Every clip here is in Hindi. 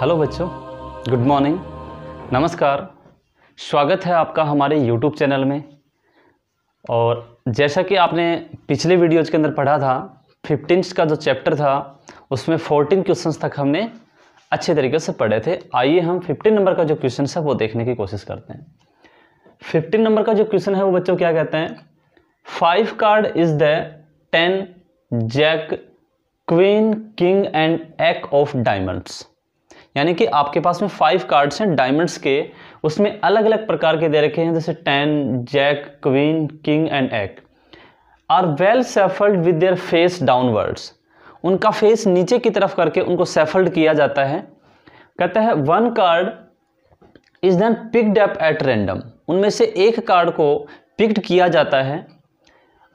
हेलो बच्चों गुड मॉर्निंग नमस्कार स्वागत है आपका हमारे यूट्यूब चैनल में और जैसा कि आपने पिछले वीडियोज़ के अंदर पढ़ा था फिफ्टीन का जो चैप्टर था उसमें फोर्टीन क्वेश्चन तक हमने अच्छे तरीके से पढ़े थे आइए हम फिफ्टीन नंबर का जो क्वेश्चन है वो देखने की कोशिश करते हैं फिफ्टीन नंबर का जो क्वेश्चन है वो बच्चों क्या कहते हैं five card is the ten jack queen king and ace of diamonds यानी कि आपके पास में फाइव कार्ड्स हैं डायमंड्स के उसमें अलग अलग प्रकार के दे रखे हैं जैसे ten jack queen king and ace are well shuffled with their face downwards उनका फेस नीचे की तरफ करके उनको सेफल्ड किया जाता है कहता है one card is then picked up at random उनमें से एक कार्ड को पिक्ड किया जाता है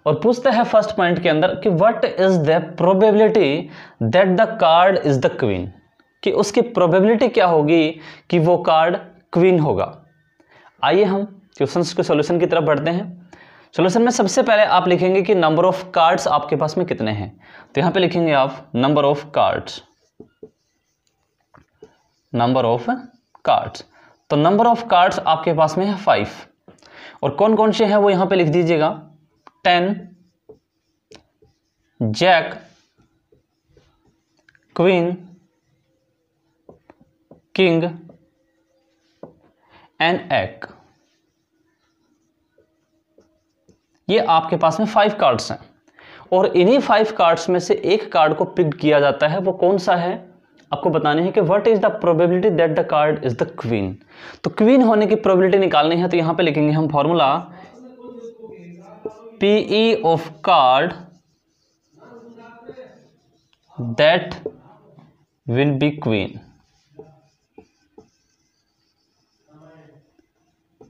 और पूछता है फर्स्ट पॉइंट के अंदर कि what is the probability that the card is the queen कि उसकी प्रोबेबिलिटी क्या होगी कि वो कार्ड क्वीन होगा आइए हम क्वेश्चन के सोल्यूशन की तरफ बढ़ते हैं सोल्यूशन में सबसे पहले आप लिखेंगे कि नंबर ऑफ कार्ड्स आपके पास में कितने हैं तो यहां पे लिखेंगे आप number of cards number of cards तो नंबर ऑफ कार्ड्स आपके पास में है फाइव और कौन कौन से हैं वो यहां पे लिख दीजिएगा ten jack queen king and ace ये आपके पास में फाइव कार्ड्स हैं और इन्हीं फाइव कार्ड्स में से एक कार्ड को पिक किया जाता है वो कौन सा है आपको बताने हैं कि what is the probability that the card is the queen तो क्वीन होने की प्रोबेबिलिटी निकालनी है तो यहां पे लिखेंगे हम formula P E of card that will be queen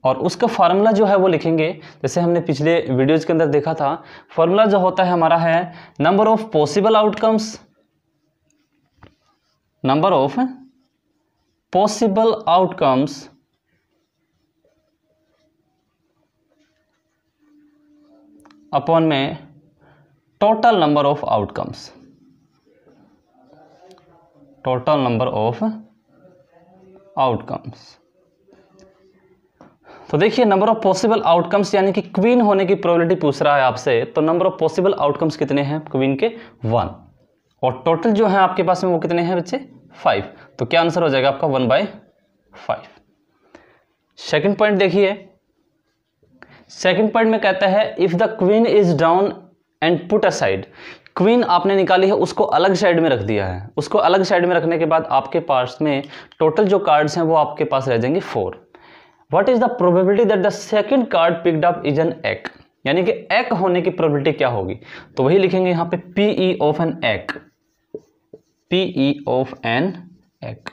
और उसका फार्मूला जो है वो लिखेंगे जैसे हमने पिछले वीडियोज़ के अंदर देखा था फार्मूला जो होता है हमारा है number of possible outcomes number of possible outcomes upon में total number of outcomes total number of outcomes तो देखिए नंबर ऑफ पॉसिबल आउटकम्स यानी कि क्वीन होने की प्रोबेबिलिटी पूछ रहा है आपसे तो नंबर ऑफ पॉसिबल आउटकम्स कितने हैं क्वीन के वन और टोटल जो है आपके पास में वो कितने हैं बच्चे फाइव तो क्या आंसर हो जाएगा आपका one by five second point देखिए सेकेंड पॉइंट में कहता है if the queen is down and put aside queen आपने निकाली है उसको अलग साइड में रख दिया है उसको अलग साइड में रखने के बाद आपके पास में टोटल जो कार्ड्स हैं वो आपके पास रह जाएंगे four what is the probability that the second card picked up is an ace यानी कि एक होने की प्रोबेबिलिटी क्या होगी तो वही लिखेंगे यहां पे P E of an ace P E of an ace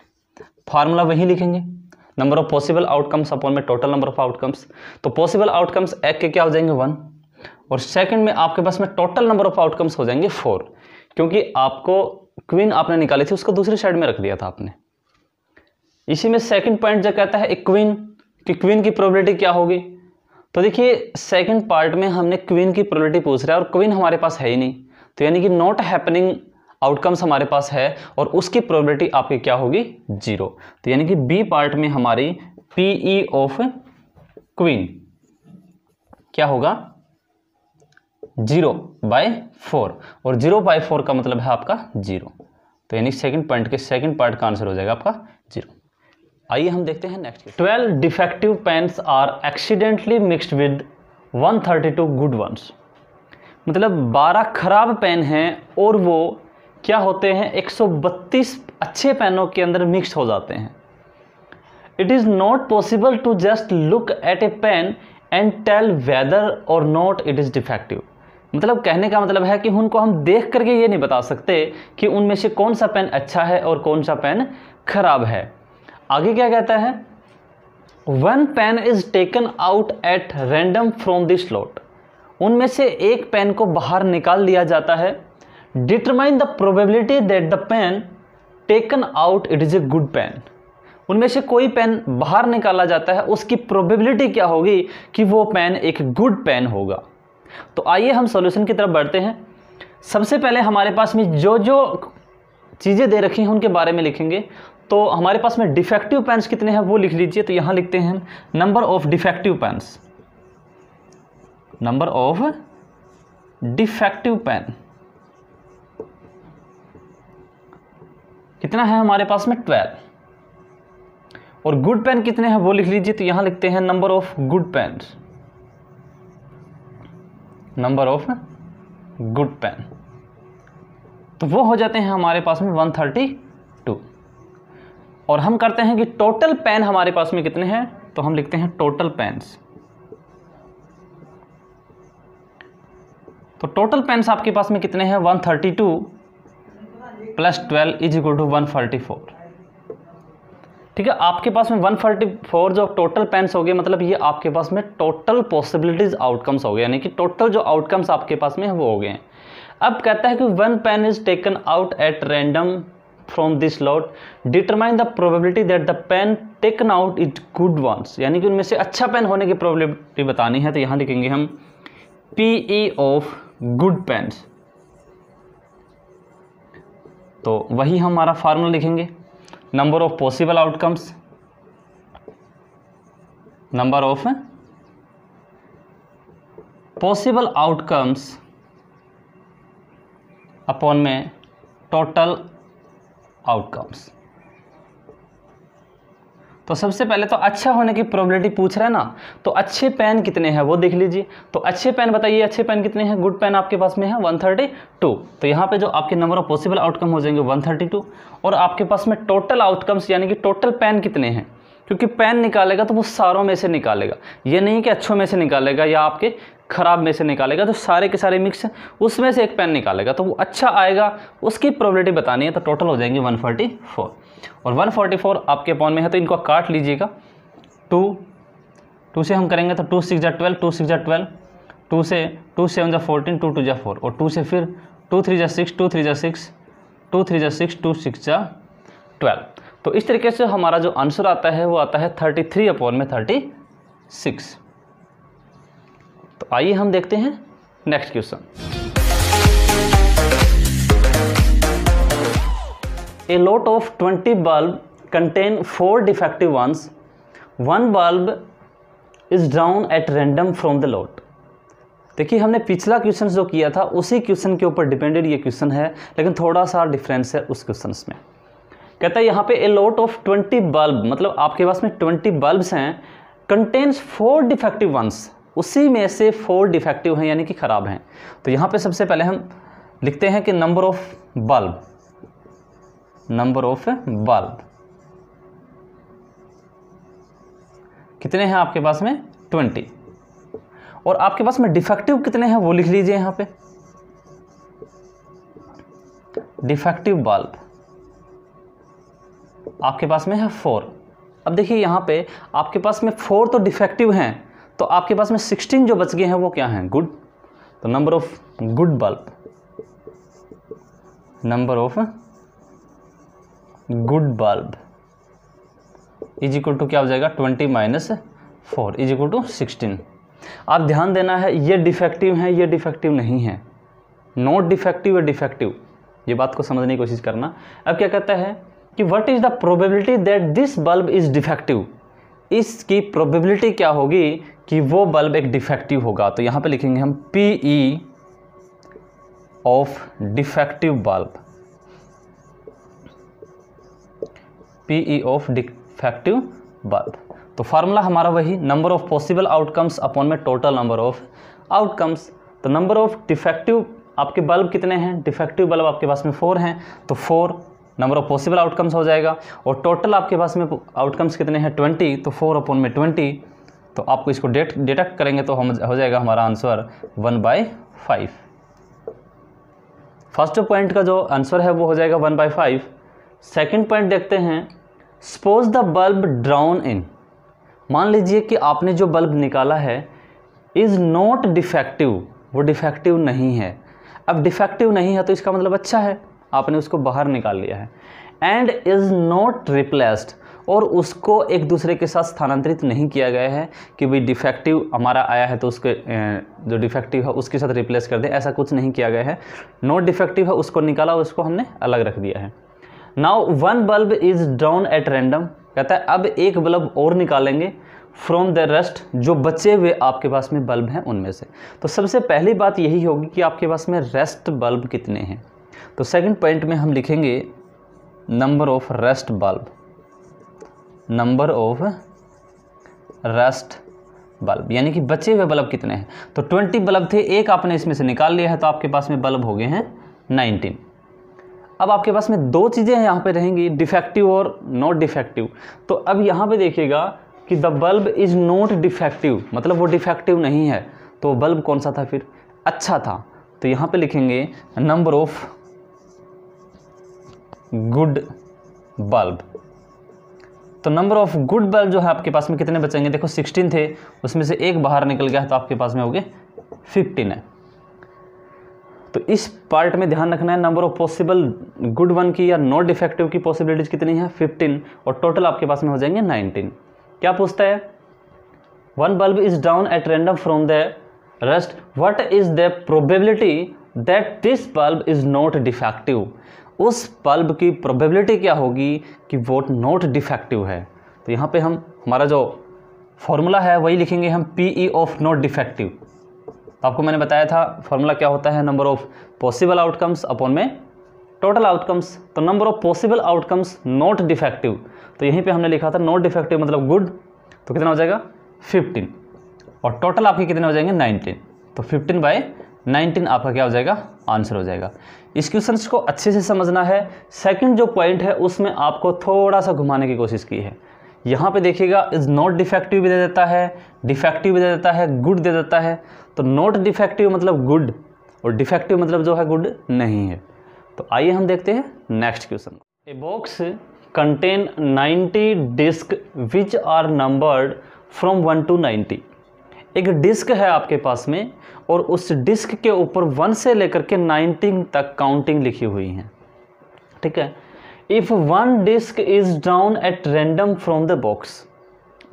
formula वही लिखेंगे number of possible outcomes upon में टोटल नंबर ऑफ आउटकम्स तो पॉसिबल आउटकम्स एक के क्या हो जाएंगे वन और सेकंड में आपके पास में टोटल नंबर ऑफ आउटकम्स हो जाएंगे फोर क्योंकि आपको क्वीन आपने निकाली थी उसको दूसरी साइड में रख दिया था आपने इसी में सेकंड पॉइंट जो कहता है एक क्वीन कि क्वीन की प्रोबेबिलिटी क्या होगी तो देखिए सेकंड पार्ट में हमने क्वीन की प्रोबेबिलिटी पूछ रहा है और क्वीन हमारे पास है ही नहीं तो यानी कि नॉट हैपनिंग आउटकम्स हमारे पास है और उसकी प्रोबेबिलिटी आपकी क्या होगी जीरो तो यानी कि बी पार्ट में हमारी पीई ऑफ क्वीन क्या होगा जीरो बाय फोर और जीरो बाय फोर का मतलब है आपका जीरो तो यानी सेकंड पॉइंट के सेकंड पार्ट का आंसर हो जाएगा आपका जीरो आइए हम देखते हैं next twelve defective pens are accidentally mixed with 132 good ones मतलब 12 खराब पेन हैं और वो क्या होते हैं 132 अच्छे पेनों के अंदर मिक्स हो जाते हैं it is not possible to just look at a pen and tell whether और नॉट इट इज़ डिफेक्टिव मतलब कहने का मतलब है कि उनको हम देख करके ये नहीं बता सकते कि उनमें से कौन सा पेन अच्छा है और कौन सा पेन खराब है आगे क्या कहता है one pen is taken out at random from this lot उनमें से एक पेन को बाहर निकाल दिया जाता है determine the probability that the pen taken out it is a good pen उनमें से कोई पेन बाहर निकाला जाता है उसकी प्रोबेबिलिटी क्या होगी कि वो पेन एक गुड पेन होगा तो आइए हम सॉल्यूशन की तरफ बढ़ते हैं सबसे पहले हमारे पास में जो जो चीज़ें दे रखी हैं उनके बारे में लिखेंगे तो हमारे पास में डिफेक्टिव पेंस कितने हैं वो लिख लीजिए तो यहाँ लिखते हैं number of defective pens number of defective pen कितना है हमारे पास में ट्वेल्व और गुड पेन कितने हैं वो लिख लीजिए तो यहां लिखते हैं number of good pen number of good pen तो वो हो जाते हैं हमारे पास में वन थर्टी और हम करते हैं कि टोटल पेन हमारे पास में कितने हैं तो हम लिखते हैं टोटल पेन्स तो टोटल पेन्स आपके पास में कितने हैं 132 thirty two plus twelve is equal to one ठीक है आपके पास में 144 जो टोटल पेन्स हो गए मतलब ये आपके पास में टोटल पॉसिबिलिटीज आउटकम्स हो गए यानी कि टोटल जो आउटकम्स आपके पास में वो हो गए हैं अब कहता है कि one pen is taken out at random from this lot determine the probability that the pen taken out is good ones यानी कि उनमें से अच्छा पेन होने की प्रोबेबिलिटी बतानी है तो यहाँ लिखेंगे हम P E of good pens तो वही हमारा फार्मूला लिखेंगे number of possible outcomes number of possible outcomes upon में टोटल आउटकम्स तो सबसे पहले तो अच्छा होने की प्रोबेबिलिटी पूछ रहा है ना तो अच्छे पेन कितने हैं वो देख लीजिए तो अच्छे पेन बताइए अच्छे पेन कितने हैं गुड पेन आपके पास में है 132 तो यहाँ पे जो आपके नंबर ऑफ पॉसिबल आउटकम हो जाएंगे 132 और आपके पास में टोटल आउटकम्स यानी कि टोटल पेन कितने हैं क्योंकि पेन निकालेगा तो वो सारों में से निकालेगा ये नहीं कि अच्छों में से निकालेगा या आपके ख़राब में से निकालेगा तो सारे के सारे मिक्स उसमें से एक पेन निकालेगा तो वो अच्छा आएगा उसकी प्रोबेबिलिटी बतानी है तो टोटल हो जाएंगे 144 और 144 आपके पॉन में है तो इनको काट लीजिएगा टू टू से हम करेंगे तो टू सिक्स जै ट्वेल्व टू सिक्स जै ट्वेल्व टू से टू सेवन जै फोरटीन टू टू जै फोर और टू से फिर टू थ्री जै सिक्स टू थ्री जै सिक्स टू थ्री जै सिक्स टू सिक्स जै ट्वेल्व तो इस तरीके से हमारा जो आंसर आता है वो आता है थर्टी थ्री अपॉन में थर्टी सिक्स तो आइए हम देखते हैं next question a lot of twenty bulb contain four defective ones one bulb is down at random from the lot देखिए हमने पिछला क्वेश्चन जो किया था उसी क्वेश्चन के ऊपर डिपेंडेड ये क्वेश्चन है लेकिन थोड़ा सा डिफरेंस है उस क्वेश्चन में कहता है यहाँ पे a lot of twenty bulb मतलब आपके पास में ट्वेंटी बल्ब हैं कंटेन्स फोर डिफेक्टिव वंस उसी में से फोर डिफेक्टिव हैं यानी कि ख़राब हैं तो यहाँ पे सबसे पहले हम लिखते हैं कि number of bulb number of bulb कितने हैं आपके पास में ट्वेंटी और आपके पास में डिफेक्टिव कितने हैं वो लिख लीजिए यहाँ पे डिफेक्टिव बल्ब आपके पास में है फोर अब देखिए यहाँ पे आपके पास में फोर तो डिफेक्टिव हैं तो आपके पास में सिक्सटीन जो बच गए हैं वो क्या हैं गुड तो number of good bulb number of good bulb is equal to क्या हो जाएगा twenty minus four is equal to sixteen आप ध्यान देना है ये डिफेक्टिव है ये डिफेक्टिव नहीं है नॉट डिफेक्टिव या डिफेक्टिव ये बात को समझने की कोशिश करना अब क्या कहता है कि what is the probability that this bulb is defective इसकी प्रोबेबिलिटी क्या होगी कि वो बल्ब एक डिफेक्टिव होगा तो यहाँ पे लिखेंगे हम P E of defective bulb P E of defective bulb तो फार्मूला हमारा वही number of possible outcomes upon में टोटल नंबर ऑफ आउटकम्स तो नंबर ऑफ डिफेक्टिव आपके बल्ब कितने हैं डिफेक्टिव बल्ब आपके पास में फोर हैं तो four number of possible outcomes हो जाएगा और टोटल आपके पास में आउटकम्स कितने हैं ट्वेंटी तो फोर अपॉन में ट्वेंटी तो आपको इसको डेट डिटेक्ट करेंगे तो हम हो जाएगा हमारा answer one by five first point का जो आंसर है वो हो जाएगा one by five second point देखते हैं suppose the bulb drawn in मान लीजिए कि आपने जो बल्ब निकाला है इज़ नॉट डिफेक्टिव वो डिफेक्टिव नहीं है अब डिफेक्टिव नहीं है तो इसका मतलब अच्छा है आपने उसको बाहर निकाल लिया है एंड इज़ नॉट रिप्लेस्ड और उसको एक दूसरे के साथ स्थानांतरित नहीं किया गया है कि भाई डिफेक्टिव हमारा आया है तो उसके जो डिफेक्टिव है उसके साथ रिप्लेस कर दें ऐसा कुछ नहीं किया गया है नॉट डिफेक्टिव है उसको निकाला उसको हमने अलग रख दिया है now one bulb is down at random कहता है अब एक बल्ब और निकालेंगे फ्रॉम द रेस्ट जो बचे हुए आपके पास में बल्ब हैं उनमें से तो सबसे पहली बात यही होगी कि आपके पास में रेस्ट बल्ब कितने हैं तो सेकंड पॉइंट में हम लिखेंगे number of rest bulb number of rest bulb यानी कि बचे हुए बल्ब कितने हैं तो ट्वेंटी बल्ब थे एक आपने इसमें से निकाल लिया है तो आपके पास में बल्ब हो गए हैं नाइनटीन अब आपके पास में दो चीज़ें यहाँ पे रहेंगी डिफेक्टिव और नॉट डिफेक्टिव तो अब यहाँ पे देखिएगा कि the bulb is not defective मतलब वो डिफेक्टिव नहीं है तो बल्ब कौन सा था फिर अच्छा था तो यहाँ पे लिखेंगे नंबर ऑफ़ गुड बल्ब तो नंबर ऑफ गुड बल्ब जो है आपके पास में कितने बचेंगे देखो सिक्सटीन थे उसमें से एक बाहर निकल गया तो आपके पास में हो गए फिफ्टीन है तो इस पार्ट में ध्यान रखना है number of possible good one की या नॉट डिफेक्टिव की पॉसिबिलिटीज कितनी है 15 और टोटल आपके पास में हो जाएंगे 19 क्या पूछता है one bulb is down at random from the rest what is the probability that this bulb is not defective उस बल्ब की प्रोबेबिलिटी क्या होगी कि वोट नॉट डिफेक्टिव है तो यहाँ पे हम हमारा जो फॉर्मूला है वही लिखेंगे हम P E of not defective तो आपको मैंने बताया था फॉर्मूला क्या होता है number of possible outcomes upon में टोटल आउटकम्स तो number of possible outcomes not defective तो यहीं पे हमने लिखा था नॉट डिफेक्टिव मतलब गुड तो कितना हो जाएगा 15 और टोटल आपके कितने हो जाएंगे 19 तो 15 बाय नाइनटीन आपका क्या हो जाएगा आंसर हो जाएगा इस क्वेश्चन को अच्छे से समझना है सेकंड जो पॉइंट है उसमें आपको थोड़ा सा घुमाने की कोशिश की है यहाँ पे देखिएगा इज़ नॉट डिफेक्टिव भी दे देता है डिफेक्टिव भी दे देता है गुड दे देता है तो नॉट डिफेक्टिव मतलब गुड और डिफेक्टिव मतलब जो है गुड नहीं है तो आइए हम देखते हैं next question a box contain 90 disc which are numbered from 1 to ninety एक डिस्क है आपके पास में और उस डिस्क के ऊपर वन से लेकर के नाइनटीन तक काउंटिंग लिखी हुई है ठीक है if one disc is down at random from the box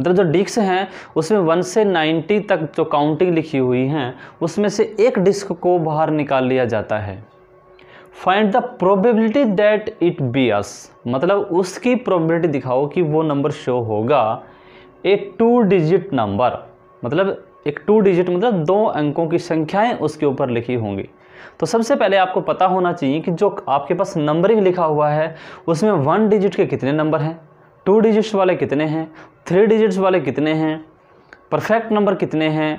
मतलब जो डिस्क हैं उसमें वन से नाइन्टी तक जो काउंटिंग लिखी हुई हैं उसमें से एक डिस्क को बाहर निकाल लिया जाता है find the probability that it bears मतलब उसकी प्रोबेबिलिटी दिखाओ कि वो नंबर शो होगा ए टू डिजिट नंबर मतलब एक टू डिजिट मतलब दो अंकों की संख्याएं उसके ऊपर लिखी होंगी तो सबसे पहले आपको पता होना चाहिए कि जो आपके पास नंबरिंग लिखा हुआ है उसमें वन डिजिट के कितने नंबर हैं टू डिजिट्स वाले कितने हैं थ्री डिजिट्स वाले कितने हैं परफेक्ट नंबर कितने हैं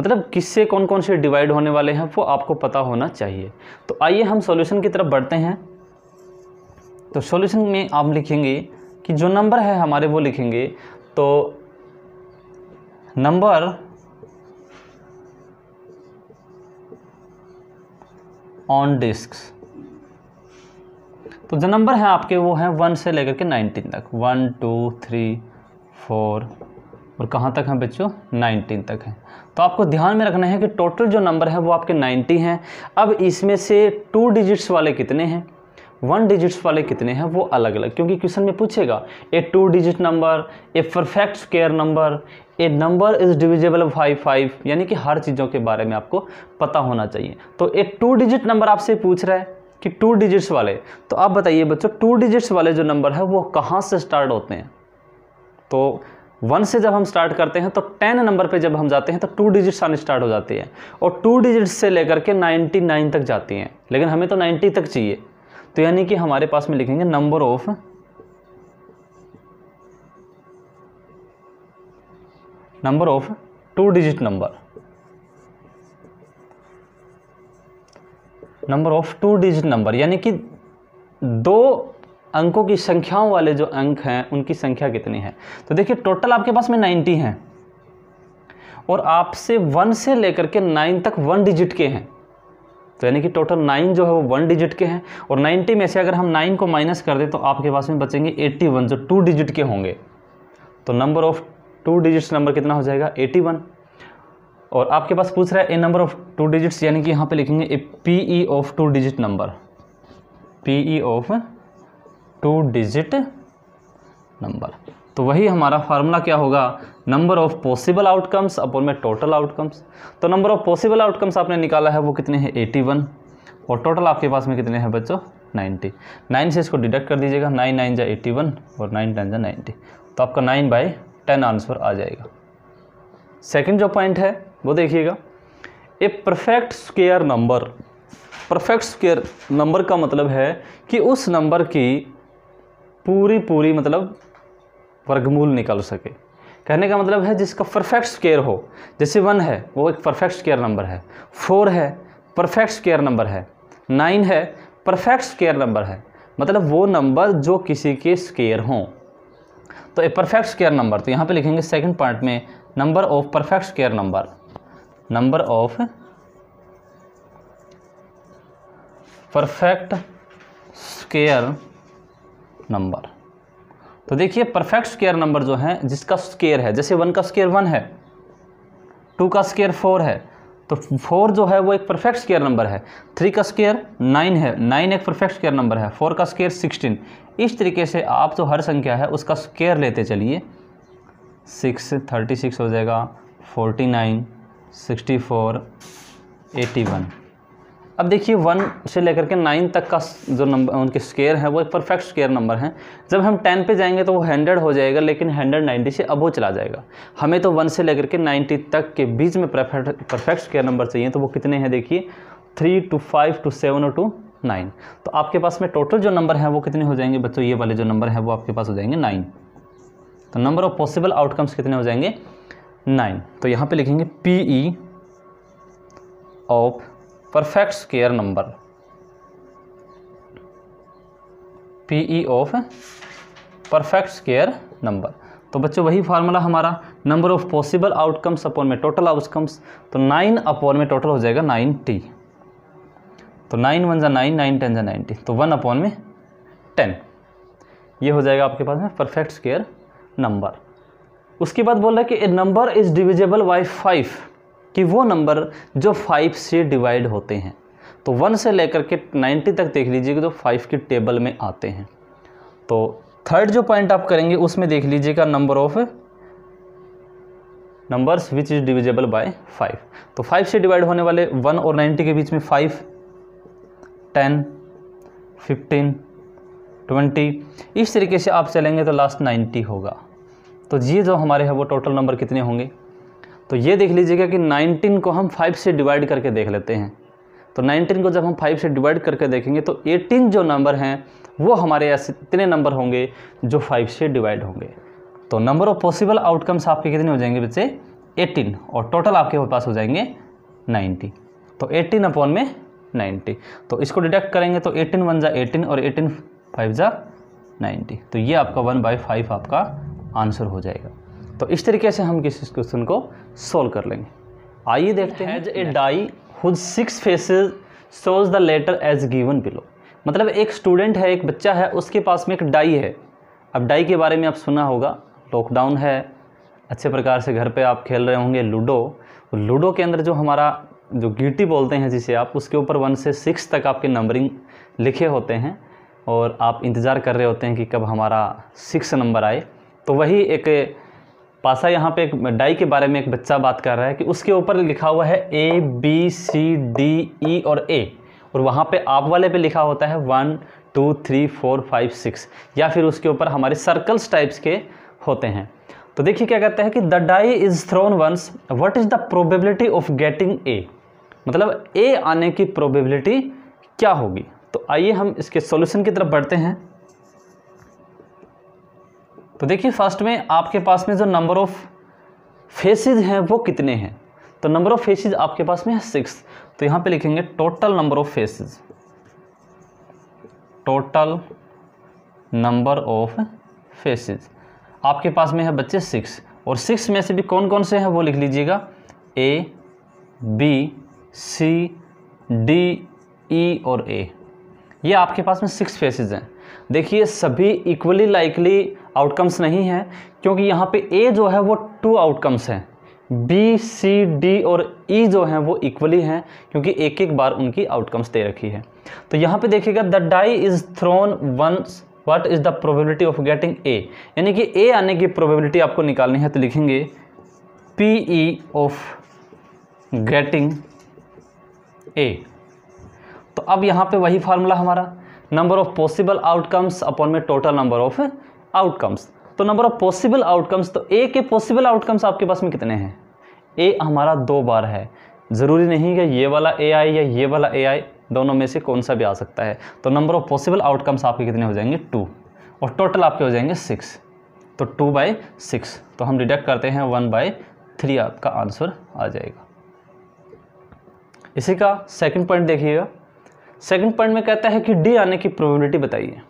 मतलब किससे कौन कौन से डिवाइड होने वाले हैं वो आपको पता होना चाहिए तो आइए हम सॉल्यूशन की तरफ बढ़ते हैं तो सॉल्यूशन में आप लिखेंगे कि जो नंबर है हमारे वो लिखेंगे तो नंबर ऑन डिस्क तो जो नंबर है आपके वो हैं वन से लेकर के नाइनटीन तक वन टू थ्री फोर और कहाँ तक हैं बच्चों नाइनटीन तक हैं तो आपको ध्यान में रखना है कि टोटल जो नंबर है वो आपके नाइन्टी हैं अब इसमें से टू डिजिट्स वाले कितने हैं वन डिजिट्स वाले कितने हैं वो अलग अलग क्योंकि क्वेश्चन में पूछेगा a two digit number a perfect square number a number is divisible five five यानी कि हर चीज़ों के बारे में आपको पता होना चाहिए तो एक टू डिजिट नंबर आपसे पूछ रहा है कि टू डिजिट्स वाले तो आप बताइए बच्चों टू डिजिट्स वाले जो नंबर है वो कहाँ से स्टार्ट होते हैं तो वन से जब हम स्टार्ट करते हैं तो टेन नंबर पे जब हम जाते हैं तो टू डिजिट्स आने स्टार्ट हो जाती है और टू डिजिट्स से लेकर के नाइन्टी नाइन तक जाती हैं लेकिन हमें तो नाइन्टी तक चाहिए तो यानी कि हमारे पास में लिखेंगे number of number of two digit number number of two digit number यानी कि दो अंकों की संख्याओं वाले जो अंक हैं उनकी संख्या कितनी है तो देखिए टोटल आपके पास में नाइन्टी हैं और आपसे वन से लेकर के नाइन तक वन डिजिट के हैं तो यानी कि टोटल नाइन जो है वो वन डिजिट के हैं और नाइन्टी में से अगर हम नाइन को माइनस कर दें तो आपके पास में बचेंगे एट्टी वन जो टू डिजिट के होंगे तो number of two digits number कितना हो जाएगा एटी वन और आपके पास पूछ रहा है a number of two digits यानी कि यहाँ पे लिखेंगे a P E of two digit number P E of two digit number तो वही हमारा फार्मूला क्या होगा number of possible outcomes upon में टोटल आउटकम्स तो नंबर ऑफ पॉसिबल आउटकम्स आपने निकाला है वो कितने हैं एटी वन और टोटल आपके पास में कितने हैं बच्चों नाइन्टी नाइन से इसको डिडक्ट कर दीजिएगा नाइन नाइन जा एटी वन और नाइन नाइन जा नाइन्टी तो आपका नाइन बाई टेन आंसर आ जाएगा सेकंड जो पॉइंट है वो देखिएगा a perfect square number perfect square number का मतलब है कि उस नंबर की पूरी पूरी मतलब वर्गमूल निकाल सके कहने का मतलब है जिसका परफेक्ट स्क्वेयर हो जैसे वन है वो एक परफेक्ट स्क्वेयर नंबर है फोर है परफेक्ट स्क्वेयर नंबर है नाइन है परफेक्ट स्क्वेयर नंबर है मतलब वो नंबर जो किसी के स्केयर हों तो ए परफेक्ट स्केयर नंबर तो यहाँ पे लिखेंगे सेकंड पार्ट में number of perfect square number number of perfect square number तो देखिए परफेक्ट स्केयर नंबर जो है जिसका स्केयर है जैसे वन का स्केयर वन है टू का स्केयर फोर है तो फोर जो है वो एक परफेक्ट स्केयर नंबर है थ्री का स्केयर नाइन है नाइन एक परफेक्ट स्केयर नंबर है फोर का स्केयर सिक्सटीन इस तरीके से आप जो हर संख्या है उसका स्केयर लेते चलिए सिक्स थर्टी सिक्स हो जाएगा forty nine sixty four eighty one अब देखिए वन से लेकर के नाइन तक का जो नंबर उनके स्केयर है वो एक परफेक्ट स्केयर नंबर है जब हम टेन पे जाएंगे तो वो हंड्रेड हो जाएगा लेकिन हंड्रेड नाइन्टी से अबो चला जाएगा हमें तो वन से लेकर के नाइन्टी तक के बीच में परफेक्ट परफेक्ट स्केयर नंबर चाहिए तो वो कितने हैं देखिए three two five two seven और टू नाइन तो आपके पास में टोटल जो नंबर है वो कितने हो जाएंगे बच्चों ये वाले जो नंबर है वो आपके पास हो जाएंगे नाइन तो नंबर ऑफ पॉसिबल आउटकम्स कितने हो जाएंगे नाइन तो यहाँ पर लिखेंगे P E of perfect square number P E of perfect square number तो बच्चों वही फार्मूला हमारा number of possible outcomes upon में टोटल आउटकम्स तो नाइन अपॉन में टोटल हो जाएगा नाइन टी तो नाइन वन जा नाइन नाइन टेन जा नाइन्टी तो वन अपॉन में टेन ये हो जाएगा आपके पास में परफेक्ट स्केयर नंबर उसके बाद बोल रहा है कि a number is divisible by five कि वो नंबर जो फाइव से डिवाइड होते हैं तो वन से लेकर के नाइन्टी तक देख लीजिएगा जो फाइव की टेबल में आते हैं तो थर्ड जो पॉइंट आप करेंगे उसमें देख लीजिएगा number of numbers which is divisible by five तो फाइव से डिवाइड होने वाले वन और नाइन्टी के बीच में फाइव टेन फिफ्टीन ट्वेंटी इस तरीके से आप चलेंगे तो लास्ट नाइन्टी होगा तो ये जो हमारे हैं वो टोटल नंबर कितने होंगे तो ये देख लीजिएगा कि 19 को हम 5 से डिवाइड करके देख लेते हैं तो 19 को जब हम 5 से डिवाइड करके देखेंगे तो 18 जो नंबर हैं वो हमारे ऐसे इतने नंबर होंगे जो 5 से डिवाइड होंगे तो नंबर ऑफ पॉसिबल आउटकम्स आपके कितने हो जाएंगे बच्चे 18 और टोटल आपके पास हो जाएंगे 90 तो 18 अपॉन में 90 तो इसको डिडक्ट करेंगे तो एटीन वन जा एटीन और एटीन फाइव जा नाइन्टी तो ये आपका वन बाई फाइव आपका आंसर हो जाएगा तो इस तरीके से हम किस क्वेश्चन को सोल्व कर लेंगे आइए देखते हैं a die whose six faces shows the letter as given below मतलब एक स्टूडेंट है एक बच्चा है उसके पास में एक डाई है अब डाई के बारे में आप सुना होगा लॉकडाउन है अच्छे प्रकार से घर पे आप खेल रहे होंगे लूडो लूडो के अंदर जो हमारा जो गिटी बोलते हैं जिसे आप उसके ऊपर वन से सिक्स तक आपके नंबरिंग लिखे होते हैं और आप इंतज़ार कर रहे होते हैं कि कब हमारा सिक्स नंबर आए तो वही एक पासा यहाँ पे एक डाई के बारे में एक बच्चा बात कर रहा है कि उसके ऊपर लिखा हुआ है A B C D E और ए और वहाँ पे आप वाले पे लिखा होता है one two three four five six या फिर उसके ऊपर हमारे सर्कल्स टाइप्स के होते हैं तो देखिए क्या कहते हैं कि the die is thrown once what is the probability of getting A मतलब ए आने की प्रोबेबिलिटी क्या होगी तो आइए हम इसके सॉल्यूशन की तरफ बढ़ते हैं तो देखिए फर्स्ट में आपके पास में जो नंबर ऑफ़ फेसेज हैं वो कितने हैं तो नंबर ऑफ़ फेसिज आपके पास में है सिक्स तो यहाँ पे लिखेंगे total number of faces total number of faces आपके पास में है बच्चे सिक्स और सिक्स में से भी कौन कौन से हैं वो लिख लीजिएगा A B C D E और ए ये आपके पास में सिक्स फेसेज हैं देखिए सभी इक्वली लाइकली आउटकम्स नहीं है क्योंकि यहाँ पे ए जो है वो टू आउटकम्स हैं बी सी डी और ई e जो हैं वो इक्वली हैं क्योंकि एक एक बार उनकी आउटकम्स दे रखी है तो यहाँ पे देखिएगा the die is thrown once what is the probability of getting A यानी कि ए आने की प्रोबेबिलिटी आपको निकालनी है तो लिखेंगे P E of getting A तो अब यहाँ पे वही फार्मूला हमारा number of possible outcomes upon में टोटल नंबर ऑफ आउटकम्स तो नंबर ऑफ पॉसिबल आउटकम्स तो ए के पॉसिबल आउटकम्स आपके पास में कितने हैं ए हमारा दो बार है ज़रूरी नहीं कि ये वाला ए आई या ये वाला ए आई दोनों में से कौन सा भी आ सकता है तो नंबर ऑफ पॉसिबल आउटकम्स आपके कितने हो जाएंगे टू और टोटल आपके हो जाएंगे सिक्स तो टू बाई सिक्स तो हम डिडक्ट करते हैं वन बाई थ्री आपका आंसर आ जाएगा इसी का सेकंड पॉइंट देखिएगा सेकंड पॉइंट में कहता है कि डी आने की प्रोबेबिलिटी बताइए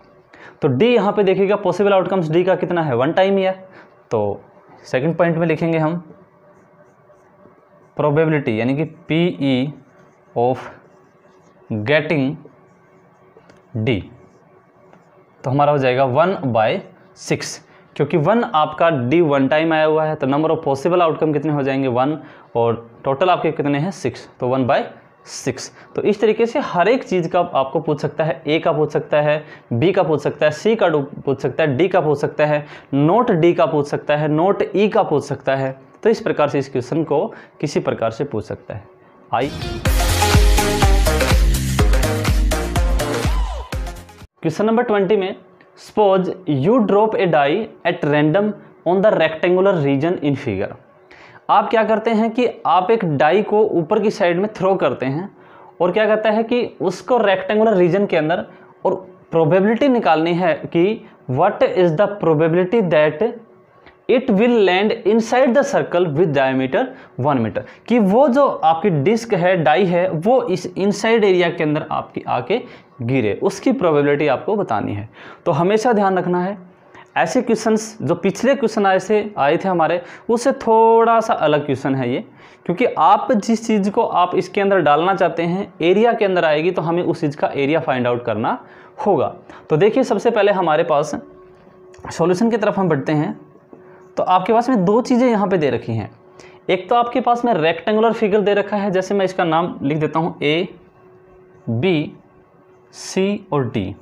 तो डी यहाँ पे देखिएगा पॉसिबल आउटकम्स डी का कितना है वन टाइम ही है तो सेकंड पॉइंट में लिखेंगे हम प्रोबेबिलिटी यानी कि P E of getting D तो हमारा हो जाएगा वन बाय सिक्स क्योंकि वन आपका डी वन टाइम आया हुआ है तो नंबर ऑफ पॉसिबल आउटकम कितने हो जाएंगे वन और टोटल आपके कितने हैं सिक्स तो वन बाय सिक्स तो इस तरीके से हर एक चीज़ का आपको पूछ सकता है ए का पूछ सकता है बी का पूछ सकता है सी का पूछ सकता है डी का पूछ सकता है नोट डी का पूछ सकता है नोट ई e का पूछ सकता है तो इस प्रकार से इस क्वेश्चन को किसी प्रकार से पूछ सकता है आई क्वेश्चन नंबर ट्वेंटी में suppose you drop a die at random on the rectangular region in figure आप क्या करते हैं कि आप एक डाई को ऊपर की साइड में थ्रो करते हैं और क्या करता है कि उसको रेक्टेंगुलर रीजन के अंदर और प्रोबेबिलिटी निकालनी है कि what is the probability that it will land inside the circle with diameter one metre कि वो जो आपकी डिस्क है डाई है वो इस इनसाइड एरिया के अंदर आपकी आके गिरे उसकी प्रोबेबिलिटी आपको बतानी है तो हमेशा ध्यान रखना है ऐसे क्वेश्चंस जो पिछले क्वेश्चन आए से आए थे हमारे उससे थोड़ा सा अलग क्वेश्चन है ये क्योंकि आप जिस चीज़ को आप इसके अंदर डालना चाहते हैं एरिया के अंदर आएगी तो हमें उस चीज़ का एरिया फाइंड आउट करना होगा तो देखिए सबसे पहले हमारे पास सॉल्यूशन की तरफ हम बढ़ते हैं तो आपके पास में दो चीज़ें यहाँ पे दे रखी हैं एक तो आपके पास में रेक्टेंगुलर फिगर दे रखा है जैसे मैं इसका नाम लिख देता हूँ ए बी सी और डी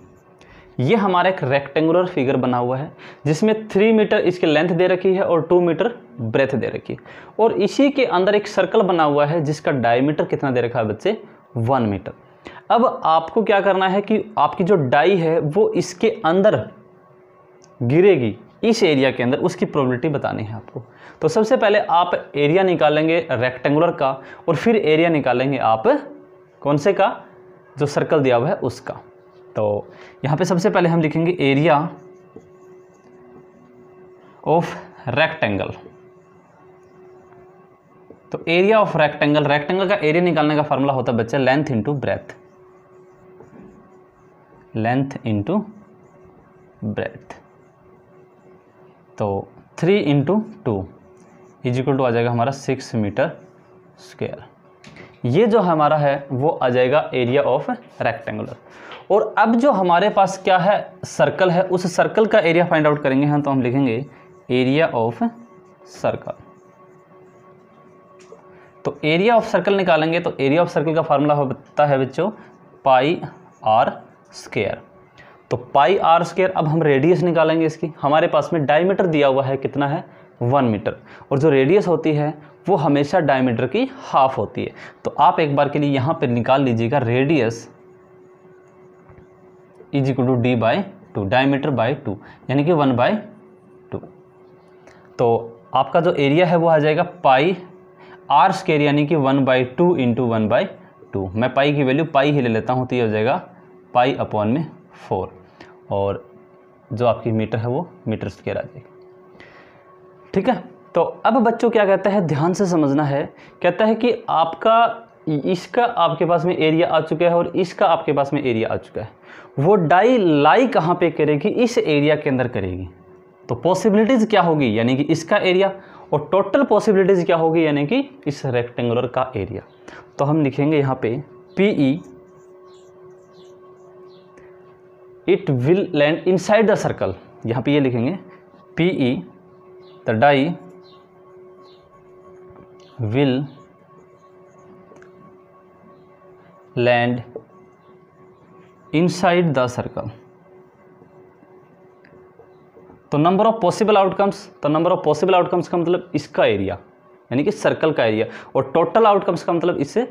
ये हमारा एक रेक्टेंगुलर फिगर बना हुआ है जिसमें थ्री मीटर इसकी लेंथ दे रखी है और टू मीटर ब्रेथ दे रखी है और इसी के अंदर एक सर्कल बना हुआ है जिसका डायमीटर कितना दे रखा है बच्चे वन मीटर अब आपको क्या करना है कि आपकी जो डाई है वो इसके अंदर गिरेगी इस एरिया के अंदर उसकी प्रोबेबिलिटी बतानी है आपको तो सबसे पहले आप एरिया निकालेंगे रेक्टेंगुलर का और फिर एरिया निकालेंगे आप कौन से का जो सर्कल दिया हुआ है उसका तो यहाँ पे सबसे पहले हम लिखेंगे एरिया ऑफ रेक्टेंगल तो एरिया ऑफ रेक्टेंगल रेक्टेंगल का एरिया निकालने का फॉर्मूला होता है बच्चा length into breadth length into breadth तो three into two is equal to आ जाएगा हमारा सिक्स मीटर स्क्वायर ये जो हमारा है वो आ जाएगा एरिया ऑफ रेक्टेंगुलर और अब जो हमारे पास क्या है सर्कल है उस सर्कल का एरिया फाइंड आउट करेंगे हम तो हम लिखेंगे एरिया ऑफ सर्कल तो एरिया ऑफ सर्कल निकालेंगे तो एरिया ऑफ सर्कल का फार्मूला होता है बच्चों पाई आर स्केयर तो पाई आर स्केयर अब हम रेडियस निकालेंगे इसकी हमारे पास में डायमीटर दिया हुआ है कितना है वन मीटर और जो रेडियस होती है वो हमेशा डायमीटर की हाफ होती है तो आप एक बार के लिए यहाँ पर निकाल लीजिएगा radius is equal to D by two diameter by two यानी कि वन बाई टू तो आपका जो एरिया है वो आ जाएगा पाई आर स्केयर यानी कि one by two into one by two मैं पाई की वैल्यू पाई ही ले लेता हूँ तो ये हो जाएगा पाई अपॉन में फोर और जो आपकी मीटर है वो मीटर स्केयर आ जाएगी ठीक है तो अब बच्चों क्या कहता है ध्यान से समझना है कहता है कि आपका इसका आपके पास में एरिया आ चुका है और इसका आपके पास में एरिया आ चुका है वो डाई लाई कहाँ पे करेगी इस एरिया के अंदर करेगी तो पॉसिबिलिटीज़ क्या होगी यानी कि इसका एरिया और टोटल पॉसिबिलिटीज़ क्या होगी यानी कि इस रेक्टेंगुलर का एरिया तो हम लिखेंगे यहाँ पे P E it will land inside the circle यहाँ पे ये लिखेंगे P E the die will land inside the circle तो नंबर ऑफ पॉसिबल आउटकम्स तो नंबर ऑफ पॉसिबल आउटकम्स का मतलब इसका एरिया यानी कि सर्कल का एरिया और टोटल आउटकम्स का मतलब इसे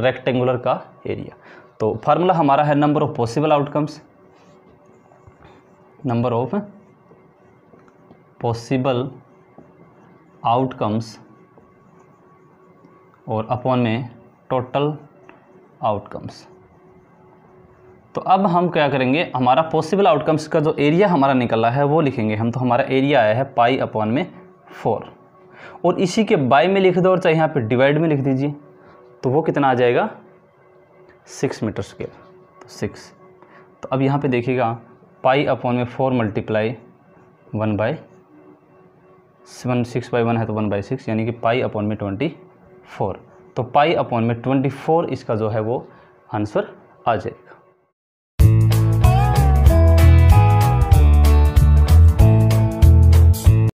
रेक्टेंगुलर का एरिया तो फार्मूला हमारा है number of possible outcomes number of possible outcomes और अपॉन में टोटल आउटकम्स तो अब हम क्या करेंगे हमारा पॉसिबल आउटकम्स का जो एरिया हमारा निकल रहा है वो लिखेंगे हम तो हमारा एरिया आया है पाई अपॉन में फोर और इसी के बाई में लिख दो और चाहे यहाँ पे डिवाइड में लिख दीजिए तो वो कितना आ जाएगा सिक्स मीटर स्केयर तो सिक्स तो अब यहाँ पे देखिएगा पाई अपॉन में four multiply one by seven six by one है तो वन बाई सिक्स यानी कि पाई अपॉन में ट्वेंटी फोर तो पाई अपॉन में ट्वेंटी फोर इसका जो है वो आंसर आ जाएगा